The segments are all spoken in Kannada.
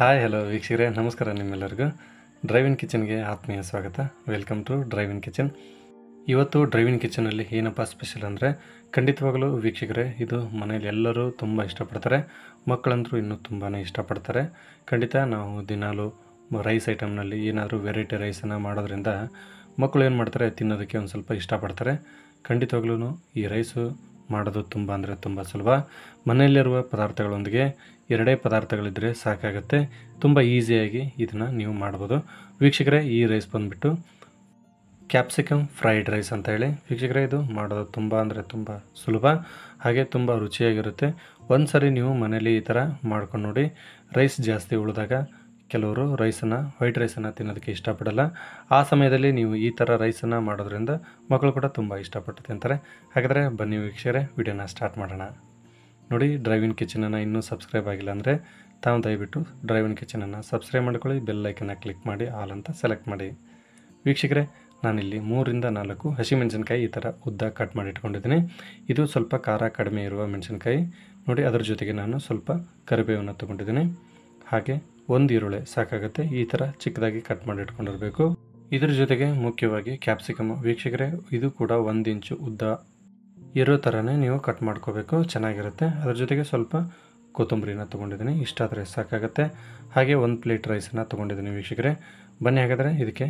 ಹಾಯ್ ಹಲೋ ವೀಕ್ಷಕರೇ ನಮಸ್ಕಾರ ನಿಮ್ಮೆಲ್ಲರಿಗೂ ಡ್ರೈವಿನ್ ಕಿಚನ್ಗೆ ಆತ್ಮೀಯ ಸ್ವಾಗತ ವೆಲ್ಕಮ್ ಟು ಡ್ರೈವಿನ್ ಕಿಚನ್ ಇವತ್ತು ಡ್ರೈವಿನ್ ಕಿಚನಲ್ಲಿ ಏನಪ್ಪ ಸ್ಪೆಷಲ್ ಅಂದರೆ ಖಂಡಿತವಾಗಲೂ ವೀಕ್ಷಕರೇ ಇದು ಮನೇಲಿ ಎಲ್ಲರೂ ತುಂಬ ಇಷ್ಟಪಡ್ತಾರೆ ಮಕ್ಕಳಂತರೂ ಇನ್ನೂ ತುಂಬಾ ಇಷ್ಟಪಡ್ತಾರೆ ಖಂಡಿತ ನಾವು ದಿನಾಲೂ ರೈಸ್ ಐಟಮ್ನಲ್ಲಿ ಏನಾದರೂ ವೆರೈಟಿ ರೈಸನ್ನು ಮಾಡೋದ್ರಿಂದ ಮಕ್ಕಳು ಏನು ಮಾಡ್ತಾರೆ ತಿನ್ನೋದಕ್ಕೆ ಒಂದು ಸ್ವಲ್ಪ ಇಷ್ಟಪಡ್ತಾರೆ ಖಂಡಿತವಾಗ್ಲೂ ಈ ರೈಸು ಮಾಡೋದು ತುಂಬ ಅಂದರೆ ತುಂಬ ಸುಲಭ ಮನೆಯಲ್ಲಿರುವ ಪದಾರ್ಥಗಳೊಂದಿಗೆ ಎರಡೇ ಪದಾರ್ಥಗಳಿದ್ದರೆ ಸಾಕಾಗುತ್ತೆ ತುಂಬ ಈಸಿಯಾಗಿ ಇದನ್ನು ನೀವು ಮಾಡ್ಬೋದು ವೀಕ್ಷಕರೇ ಈ ರೈಸ್ ಬಂದುಬಿಟ್ಟು ಕ್ಯಾಪ್ಸಿಕಮ್ ಫ್ರೈಡ್ ರೈಸ್ ಅಂತ ಹೇಳಿ ವೀಕ್ಷಕರೇ ಇದು ಮಾಡೋದು ತುಂಬ ಅಂದರೆ ತುಂಬ ಸುಲಭ ಹಾಗೆ ತುಂಬ ರುಚಿಯಾಗಿರುತ್ತೆ ಒಂದು ಸರಿ ನೀವು ಮನೇಲಿ ಈ ಥರ ಮಾಡ್ಕೊಂಡು ನೋಡಿ ರೈಸ್ ಜಾಸ್ತಿ ಉಳಿದಾಗ ಕೆಲವರು ರೈಸನ್ನು ವೈಟ್ ರೈಸನ್ನು ತಿನ್ನೋದಕ್ಕೆ ಇಷ್ಟಪಡಲ್ಲ ಆ ಸಮಯದಲ್ಲಿ ನೀವು ಈ ಥರ ರೈಸನ್ನು ಮಾಡೋದ್ರಿಂದ ಮಕ್ಕಳು ಕೂಡ ತುಂಬ ಇಷ್ಟಪಟ್ಟು ತಿಂತಾರೆ ಹಾಗಾದರೆ ಬನ್ನಿ ವೀಕ್ಷಕರೇ ವಿಡಿಯೋನ ಸ್ಟಾರ್ಟ್ ಮಾಡೋಣ ನೋಡಿ ಡ್ರೈವಿನ್ ಕಿಚನನ್ನು ಇನ್ನೂ ಸಬ್ಸ್ಕ್ರೈಬ್ ಆಗಿಲ್ಲ ಅಂದರೆ ತಾವು ದಯವಿಟ್ಟು ಡ್ರೈವಿನ್ ಕಿಚನನ್ನು ಸಬ್ಸ್ಕ್ರೈಬ್ ಮಾಡ್ಕೊಳ್ಳಿ ಬೆಲ್ ಐಕನ್ನ ಕ್ಲಿಕ್ ಮಾಡಿ ಆಲ್ ಅಂತ ಸೆಲೆಕ್ಟ್ ಮಾಡಿ ವೀಕ್ಷಕರೇ ನಾನಿಲ್ಲಿ ಮೂರಿಂದ ನಾಲ್ಕು ಮೆಣಸಿನ್ಕಾಯಿ ಈ ಥರ ಉದ್ದ ಕಟ್ ಮಾಡಿ ಇಟ್ಕೊಂಡಿದ್ದೀನಿ ಇದು ಸ್ವಲ್ಪ ಖಾರ ಕಡಿಮೆ ಇರುವ ಮೆಣಸಿನ್ಕಾಯಿ ನೋಡಿ ಅದರ ಜೊತೆಗೆ ನಾನು ಸ್ವಲ್ಪ ಕರಿಬೇವನ್ನು ತೊಗೊಂಡಿದ್ದೀನಿ ಹಾಗೆ ಒಂದು ಈರುಳ್ಳಿ ಸಾಕಾಗುತ್ತೆ ಈ ಥರ ಚಿಕ್ಕದಾಗಿ ಕಟ್ ಮಾಡಿ ಇಟ್ಕೊಂಡಿರಬೇಕು ಇದ್ರ ಜೊತೆಗೆ ಮುಖ್ಯವಾಗಿ ಕ್ಯಾಪ್ಸಿಕಮ್ ವೀಕ್ಷಕರೇ ಇದು ಕೂಡ ಒಂದು ಇಂಚು ಉದ್ದ ಇರೋ ಥರನೇ ನೀವು ಕಟ್ ಮಾಡ್ಕೋಬೇಕು ಚೆನ್ನಾಗಿರುತ್ತೆ ಅದ್ರ ಜೊತೆಗೆ ಸ್ವಲ್ಪ ಕೊತ್ತಂಬರಿನ ತೊಗೊಂಡಿದ್ದೀನಿ ಇಷ್ಟಾದರೆ ಸಾಕಾಗುತ್ತೆ ಹಾಗೆ ಒಂದು ಪ್ಲೇಟ್ ರೈಸನ್ನು ತೊಗೊಂಡಿದ್ದೀನಿ ವೀಕ್ಷಕರೇ ಬನ್ನಿ ಹಾಗಾದರೆ ಇದಕ್ಕೆ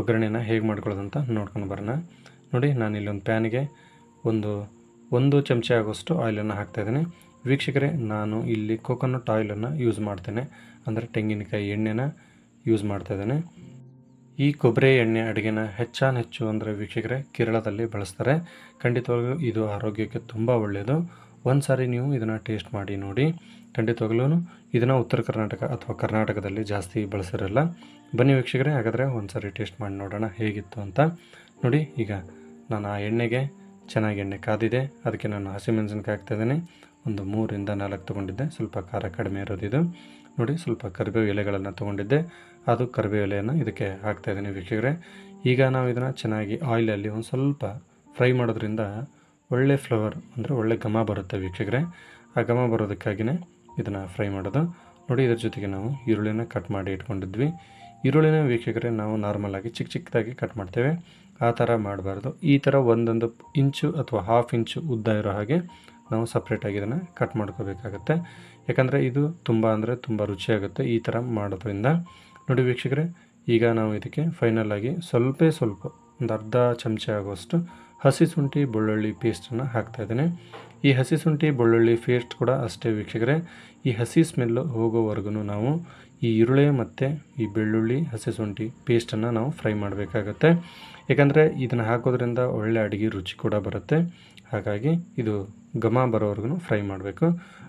ಒಗ್ಗರಣೆನ ಹೇಗೆ ಮಾಡ್ಕೊಳ್ಳೋದಂತ ನೋಡ್ಕೊಂಡು ಬರೋಣ ನೋಡಿ ನಾನು ಇಲ್ಲೊಂದು ಪ್ಯಾನಿಗೆ ಒಂದು ಒಂದು ಚಮಚ ಆಗೋಷ್ಟು ಆಯಿಲನ್ನು ಹಾಕ್ತಾಯಿದ್ದೀನಿ ವೀಕ್ಷಕರೇ ನಾನು ಇಲ್ಲಿ ಕೋಕೋನಟ್ ಆಯಿಲನ್ನು ಯೂಸ್ ಮಾಡ್ತೇನೆ ಅಂದರೆ ತೆಂಗಿನಕಾಯಿ ಎಣ್ಣೆನ ಯೂಸ್ ಮಾಡ್ತಾ ಇದ್ದೇನೆ ಈ ಕೊಬ್ಬರಿ ಎಣ್ಣೆ ಅಡುಗೆನ ಹೆಚ್ಚಾನ್ ಹೆಚ್ಚು ಅಂದರೆ ವೀಕ್ಷಕರೇ ಕೇರಳದಲ್ಲಿ ಬಳಸ್ತಾರೆ ಖಂಡಿತವಾಗಲೂ ಇದು ಆರೋಗ್ಯಕ್ಕೆ ತುಂಬ ಒಳ್ಳೆಯದು ಒಂದು ಸಾರಿ ನೀವು ಇದನ್ನು ಟೇಸ್ಟ್ ಮಾಡಿ ನೋಡಿ ಖಂಡಿತವಾಗ್ಲೂ ಇದನ್ನು ಉತ್ತರ ಕರ್ನಾಟಕ ಅಥವಾ ಕರ್ನಾಟಕದಲ್ಲಿ ಜಾಸ್ತಿ ಬಳಸಿರಲ್ಲ ಬನ್ನಿ ವೀಕ್ಷಕರೇ ಹಾಗಾದರೆ ಒಂದು ಸಾರಿ ಟೇಸ್ಟ್ ಮಾಡಿ ನೋಡೋಣ ಹೇಗಿತ್ತು ಅಂತ ನೋಡಿ ಈಗ ನಾನು ಆ ಎಣ್ಣೆಗೆ ಚೆನ್ನಾಗಿ ಎಣ್ಣೆ ಕಾದಿದೆ ಅದಕ್ಕೆ ನಾನು ಹಸಿಮೆಣಸಿನ್ಕಾಯಿ ಹಾಕ್ತಾಯಿದ್ದೀನಿ ಒಂದು ಮೂರಿಂದ ನಾಲ್ಕು ತೊಗೊಂಡಿದ್ದೆ ಸ್ವಲ್ಪ ಖಾರ ಕಡಿಮೆ ಇರೋದು ಇದು ನೋಡಿ ಸ್ವಲ್ಪ ಕರಿಬೇವು ಎಲೆಗಳನ್ನು ತೊಗೊಂಡಿದ್ದೆ ಅದು ಕರಿಬೇವು ಎಲೆಯನ್ನು ಇದಕ್ಕೆ ಹಾಕ್ತಾ ಇದ್ದೀನಿ ವೀಕ್ಷಕರೇ ಈಗ ನಾವು ಇದನ್ನು ಚೆನ್ನಾಗಿ ಆಯಿಲಲ್ಲಿ ಒಂದು ಸ್ವಲ್ಪ ಫ್ರೈ ಮಾಡೋದ್ರಿಂದ ಒಳ್ಳೆ ಫ್ಲವರ್ ಅಂದರೆ ಒಳ್ಳೆ ಘಮ ಬರುತ್ತೆ ವೀಕ್ಷಕರೇ ಆ ಘಮ ಬರೋದಕ್ಕಾಗಿಯೇ ಇದನ್ನು ಫ್ರೈ ಮಾಡೋದು ನೋಡಿ ಇದ್ರ ಜೊತೆಗೆ ನಾವು ಈರುಳ್ಳಿನ ಕಟ್ ಮಾಡಿ ಇಟ್ಕೊಂಡಿದ್ವಿ ಈರುಳ್ಳಿನ ವೀಕ್ಷಕರೇ ನಾವು ನಾರ್ಮಲಾಗಿ ಚಿಕ್ಕ ಚಿಕ್ಕದಾಗಿ ಕಟ್ ಮಾಡ್ತೇವೆ ಆ ಥರ ಮಾಡಬಾರ್ದು ಈ ಥರ ಒಂದೊಂದು ಇಂಚು ಅಥವಾ ಹಾಫ್ ಇಂಚು ಉದ್ದ ಇರೋ ಹಾಗೆ ನಾವು ಸಪ್ರೇಟಾಗಿ ಇದನ್ನು ಕಟ್ ಮಾಡ್ಕೋಬೇಕಾಗತ್ತೆ ಯಾಕಂದರೆ ಇದು ತುಂಬ ಅಂದರೆ ತುಂಬ ರುಚಿಯಾಗುತ್ತೆ ಈ ಥರ ಮಾಡೋದ್ರಿಂದ ನೋಡಿ ವೀಕ್ಷಕರೇ ಈಗ ನಾವು ಇದಕ್ಕೆ ಫೈನಲ್ ಆಗಿ ಸ್ವಲ್ಪ ಸ್ವಲ್ಪ ಒಂದು ಅರ್ಧ ಚಮಚ ಆಗುವಷ್ಟು ಹಸಿ ಶುಂಠಿ ಬೆಳ್ಳುಳ್ಳಿ ಪೇಸ್ಟನ್ನು ಹಾಕ್ತಾಯಿದ್ದೇನೆ ಈ ಹಸಿ ಶುಂಠಿ ಬೆಳ್ಳುಳ್ಳಿ ಪೇಸ್ಟ್ ಕೂಡ ಅಷ್ಟೇ ವೀಕ್ಷಕರೇ ಈ ಹಸಿ ಸ್ಮೆಲ್ ಹೋಗೋವರೆಗೂ ನಾವು ಈ ಈರುಳ್ಳಿ ಮತ್ತು ಈ ಬೆಳ್ಳುಳ್ಳಿ ಹಸಿ ಶುಂಠಿ ಪೇಸ್ಟನ್ನು ನಾವು ಫ್ರೈ ಮಾಡಬೇಕಾಗತ್ತೆ ಯಾಕಂದರೆ ಇದನ್ನು ಹಾಕೋದ್ರಿಂದ ಒಳ್ಳೆ ಅಡುಗೆ ರುಚಿ ಕೂಡ ಬರುತ್ತೆ ಹಾಗಾಗಿ ಇದು ಘಮ ಬರೋವರೆಗೂ ಫ್ರೈ ಮಾಡಬೇಕು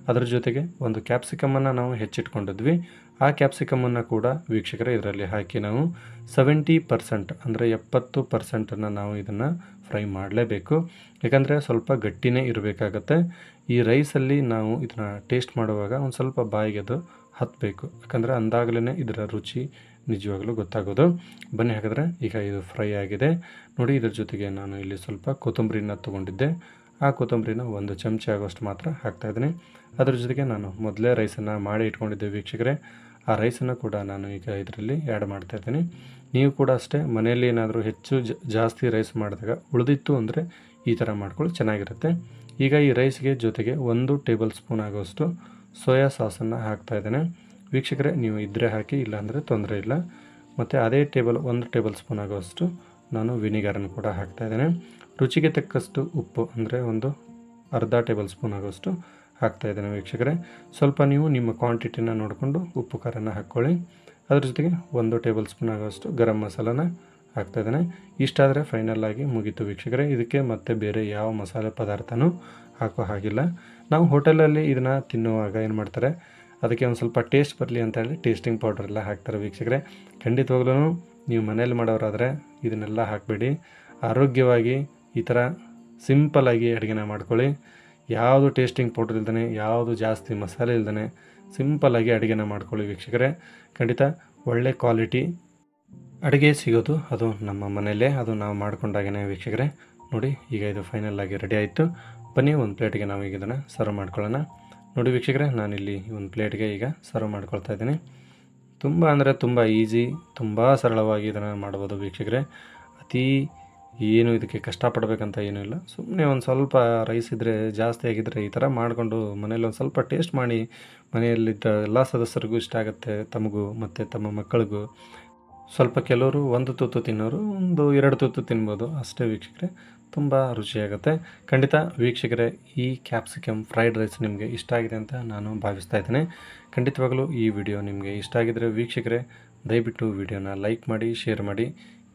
ಅದರ ಜೊತೆಗೆ ಒಂದು ಕ್ಯಾಪ್ಸಿಕಮನ್ನು ನಾವು ಹೆಚ್ಚಿಟ್ಕೊಂಡಿದ್ವಿ ಆ ಕ್ಯಾಪ್ಸಿಕಮನ್ನು ಕೂಡ ವೀಕ್ಷಕರೇ ಇದರಲ್ಲಿ ಹಾಕಿ ನಾವು ಸೆವೆಂಟಿ ಪರ್ಸೆಂಟ್ ಅಂದರೆ ಎಪ್ಪತ್ತು ಪರ್ಸೆಂಟನ್ನು ನಾವು ಇದನ್ನು ಫ್ರೈ ಮಾಡಲೇಬೇಕು ಯಾಕಂದರೆ ಸ್ವಲ್ಪ ಗಟ್ಟಿನೇ ಇರಬೇಕಾಗತ್ತೆ ಈ ರೈಸಲ್ಲಿ ನಾವು ಇದನ್ನು ಟೇಸ್ಟ್ ಮಾಡುವಾಗ ಒಂದು ಸ್ವಲ್ಪ ಬಾಯಿಗೆ ಅದು ಹತ್ತಬೇಕು ಯಾಕಂದರೆ ಅಂದಾಗಲೇ ಇದರ ರುಚಿ ನಿಜವಾಗಲೂ ಗೊತ್ತಾಗೋದು ಬನ್ನಿ ಹಾಕಿದ್ರೆ ಈಗ ಇದು ಫ್ರೈ ಆಗಿದೆ ನೋಡಿ ಇದರ ಜೊತೆಗೆ ನಾನು ಇಲ್ಲಿ ಸ್ವಲ್ಪ ಕೊತ್ತಂಬರಿನ ತೊಗೊಂಡಿದ್ದೆ ಆ ಕೊತ್ತಂಬರಿನ ಒಂದು ಚಮಚ ಆಗೋಷ್ಟು ಮಾತ್ರ ಹಾಕ್ತಾಯಿದ್ದೀನಿ ಅದ್ರ ಜೊತೆಗೆ ನಾನು ಮೊದಲೇ ರೈಸನ್ನು ಮಾಡಿ ಇಟ್ಕೊಂಡಿದ್ದೆ ವೀಕ್ಷಕರೇ ಆ ರೈಸನ್ನು ಕೂಡ ನಾನು ಈಗ ಇದರಲ್ಲಿ ಆ್ಯಡ್ ಮಾಡ್ತಾಯಿದ್ದೀನಿ ನೀವು ಕೂಡ ಅಷ್ಟೇ ಮನೆಯಲ್ಲಿ ಏನಾದರೂ ಹೆಚ್ಚು ಜಾಸ್ತಿ ರೈಸ್ ಮಾಡಿದಾಗ ಉಳಿದಿತ್ತು ಅಂದರೆ ಈ ಥರ ಮಾಡ್ಕೊಳ್ಳಿ ಚೆನ್ನಾಗಿರುತ್ತೆ ಈಗ ಈ ರೈಸ್ಗೆ ಜೊತೆಗೆ ಒಂದು ಟೇಬಲ್ ಸ್ಪೂನ್ ಆಗೋಷ್ಟು ಸೋಯಾ ಸಾಸನ್ನು ಹಾಕ್ತಾ ಇದ್ದೇನೆ ವೀಕ್ಷಕರೇ ನೀವು ಇದ್ದರೆ ಹಾಕಿ ಇಲ್ಲಾಂದರೆ ತೊಂದರೆ ಇಲ್ಲ ಮತ್ತು ಅದೇ ಟೇಬಲ್ ಒಂದು ಟೇಬಲ್ ಸ್ಪೂನ್ ಆಗುವಷ್ಟು ನಾನು ವಿನಿಗರನ್ನು ಕೂಡ ಹಾಕ್ತಾ ಇದ್ದೇನೆ ರುಚಿಗೆ ತಕ್ಕಷ್ಟು ಉಪ್ಪು ಅಂದರೆ ಒಂದು ಅರ್ಧ ಟೇಬಲ್ ಸ್ಪೂನ್ ಆಗುವಷ್ಟು ಹಾಕ್ತಾ ಇದ್ದೇನೆ ವೀಕ್ಷಕರೇ ಸ್ವಲ್ಪ ನೀವು ನಿಮ್ಮ ಕ್ವಾಂಟಿಟಿನ ನೋಡಿಕೊಂಡು ಉಪ್ಪು ಖಾರನ ಹಾಕ್ಕೊಳ್ಳಿ ಅದ್ರ ಜೊತೆಗೆ ಒಂದು ಟೇಬಲ್ ಸ್ಪೂನ್ ಆಗುವಷ್ಟು ಗರಂ ಮಸಾಲನ ಹಾಕ್ತಾ ಇದ್ದೇನೆ ಇಷ್ಟಾದರೆ ಫೈನಲ್ ಆಗಿ ಮುಗಿತು ವೀಕ್ಷಕರೇ ಇದಕ್ಕೆ ಮತ್ತೆ ಬೇರೆ ಯಾವ ಮಸಾಲೆ ಪದಾರ್ಥನೂ ಹಾಕೋ ಹಾಗಿಲ್ಲ ನಾವು ಹೋಟೆಲಲ್ಲಿ ಇದನ್ನು ತಿನ್ನುವಾಗ ಏನು ಮಾಡ್ತಾರೆ ಅದಕ್ಕೆ ಒಂದು ಸ್ವಲ್ಪ ಟೇಸ್ಟ್ ಬರಲಿ ಅಂತ ಹೇಳಿ ಟೇಸ್ಟಿಂಗ್ ಪೌಡರ್ ಎಲ್ಲ ಹಾಕ್ತಾರೆ ವೀಕ್ಷಕರೆ ಖಂಡಿತವಾಗ್ಲೂ ನೀವು ಮನೇಲಿ ಮಾಡೋರಾದರೆ ಇದನ್ನೆಲ್ಲ ಹಾಕಬೇಡಿ ಆರೋಗ್ಯವಾಗಿ ಈ ಥರ ಸಿಂಪಲಾಗಿ ಅಡುಗೆನ ಮಾಡ್ಕೊಳ್ಳಿ ಯಾವುದು ಟೇಸ್ಟಿಂಗ್ ಪೌಡರ್ ಇಲ್ದೇ ಯಾವುದು ಜಾಸ್ತಿ ಮಸಾಲೆ ಇಲ್ದೇ ಸಿಂಪಲಾಗಿ ಅಡುಗೆನ ಮಾಡ್ಕೊಳ್ಳಿ ವೀಕ್ಷಕರೇ ಖಂಡಿತ ಒಳ್ಳೆ ಕ್ವಾಲಿಟಿ ಅಡುಗೆ ಸಿಗೋದು ಅದು ನಮ್ಮ ಮನೆಯಲ್ಲೇ ಅದು ನಾವು ಮಾಡ್ಕೊಂಡಾಗೇ ವೀಕ್ಷಕರೇ ನೋಡಿ ಈಗ ಇದು ಫೈನಲ್ ಆಗಿ ರೆಡಿ ಆಯಿತು ಬನ್ನಿ ಒಂದು ಪ್ಲೇಟಿಗೆ ನಾವು ಈಗ ಇದನ್ನು ಸರ್ವ್ ಮಾಡ್ಕೊಳ್ಳೋಣ ನೋಡಿ ವೀಕ್ಷಕರೇ ನಾನಿಲ್ಲಿ ಒಂದು ಪ್ಲೇಟ್ಗೆ ಈಗ ಸರ್ವ್ ಮಾಡ್ಕೊಳ್ತಾ ಇದ್ದೀನಿ ತುಂಬ ಅಂದರೆ ತುಂಬ ಈಸಿ ತುಂಬ ಸರಳವಾಗಿ ಇದನ್ನು ಮಾಡ್ಬೋದು ವೀಕ್ಷಕರೇ ಅತೀ ಏನು ಇದಕ್ಕೆ ಕಷ್ಟಪಡಬೇಕಂತ ಏನೂ ಇಲ್ಲ ಸುಮ್ಮನೆ ಒಂದು ಸ್ವಲ್ಪ ರೈಸ್ ಇದ್ದರೆ ಜಾಸ್ತಿ ಆಗಿದ್ದರೆ ಈ ಥರ ಮಾಡಿಕೊಂಡು ಮನೇಲಿ ಒಂದು ಸ್ವಲ್ಪ ಟೇಸ್ಟ್ ಮಾಡಿ ಮನೆಯಲ್ಲಿದ್ದ ಎಲ್ಲ ಸದಸ್ಯರಿಗೂ ಇಷ್ಟ ಆಗುತ್ತೆ ತಮಗೂ ಮತ್ತು ತಮ್ಮ ಮಕ್ಕಳಿಗೂ ಸ್ವಲ್ಪ ಕೆಲವರು ಒಂದು ತುತ್ತು ತಿನ್ನೋರು ಒಂದು ಎರಡು ತುತ್ತು ತಿನ್ಬೋದು ಅಷ್ಟೇ ವೀಕ್ಷಕರೆ ತುಂಬ ರುಚಿಯಾಗುತ್ತೆ ಖಂಡಿತ ವೀಕ್ಷಕರೇ ಈ ಕ್ಯಾಪ್ಸಿಕಮ್ ಫ್ರೈಡ್ ರೈಸ್ ನಿಮಗೆ ಇಷ್ಟ ಆಗಿದೆ ಅಂತ ನಾನು ಭಾವಿಸ್ತಾ ಇದ್ದೇನೆ ಖಂಡಿತವಾಗಲೂ ಈ ವಿಡಿಯೋ ನಿಮಗೆ ಇಷ್ಟ ಆಗಿದ್ದರೆ ವೀಕ್ಷಕರೆ ದಯವಿಟ್ಟು ವಿಡಿಯೋನ ಲೈಕ್ ಮಾಡಿ ಶೇರ್ ಮಾಡಿ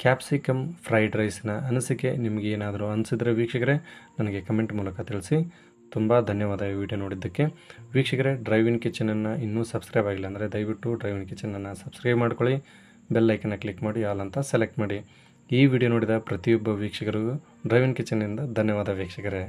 ಕ್ಯಾಪ್ಸಿಕಮ್ ಫ್ರೈಡ್ ರೈಸ್ನ ಅನಿಸಿಕೆ ನಿಮಗೆ ಏನಾದರೂ ಅನಿಸಿದರೆ ವೀಕ್ಷಕರೆ ನನಗೆ ಕಮೆಂಟ್ ಮೂಲಕ ತಿಳಿಸಿ ತುಂಬ ಧನ್ಯವಾದ ಈ ವಿಡಿಯೋ ನೋಡಿದ್ದಕ್ಕೆ ವೀಕ್ಷಕರೇ ಡ್ರೈವಿನ್ ಕಿಚನನ್ನು ಇನ್ನೂ ಸಬ್ಸ್ಕ್ರೈಬ್ ಆಗಿಲ್ಲ ಅಂದರೆ ದಯವಿಟ್ಟು ಡ್ರೈವಿನ್ ಕಿಚನನ್ನು ಸಬ್ಸ್ಕ್ರೈಬ್ ಮಾಡ್ಕೊಳ್ಳಿ ಬೆಲ್ಲೈಕನ್ನ ಕ್ಲಿಕ್ ಮಾಡಿ ಆಲ್ ಅಂತ ಸೆಲೆಕ್ಟ್ ಮಾಡಿ ಈ ವಿಡಿಯೋ ನೋಡಿದ ಪ್ರತಿಯೊಬ್ಬ ವೀಕ್ಷಕರಿಗೂ ಡ್ರೈವಿನ್ ಕಿಚನ್ನಿಂದ ಧನ್ಯವಾದ ವೀಕ್ಷಕರೇ